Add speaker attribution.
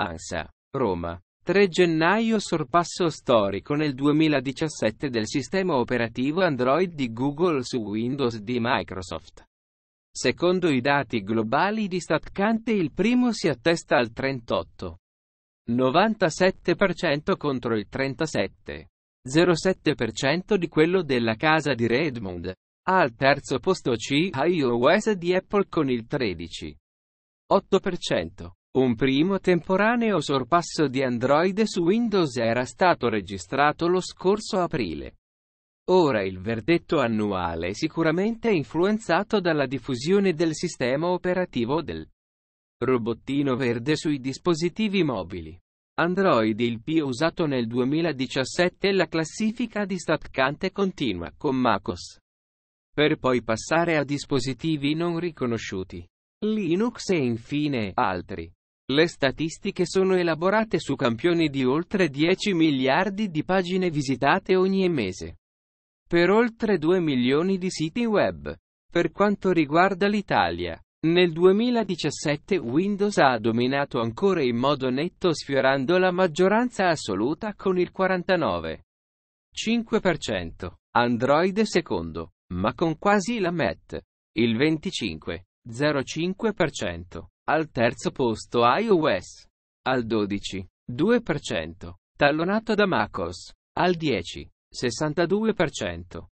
Speaker 1: ANSA, Roma. 3 gennaio sorpasso storico nel 2017 del sistema operativo Android di Google su Windows di Microsoft. Secondo i dati globali di Statcante il primo si attesta al 38,97% contro il 37,07% di quello della casa di Redmond. Al terzo posto C iOS di Apple con il 13,8%. Un primo temporaneo sorpasso di Android su Windows era stato registrato lo scorso aprile. Ora il verdetto annuale è sicuramente influenzato dalla diffusione del sistema operativo del robottino verde sui dispositivi mobili. Android il più usato nel 2017 la classifica di staccante continua con MacOS. Per poi passare a dispositivi non riconosciuti. Linux e infine altri. Le statistiche sono elaborate su campioni di oltre 10 miliardi di pagine visitate ogni mese. Per oltre 2 milioni di siti web. Per quanto riguarda l'Italia, nel 2017 Windows ha dominato ancora in modo netto sfiorando la maggioranza assoluta con il 49,5%, Android secondo, ma con quasi la MET, il 25,05%. Al terzo posto iOS. Al 12. 2%. Tallonato da Macos. Al 10. 62%.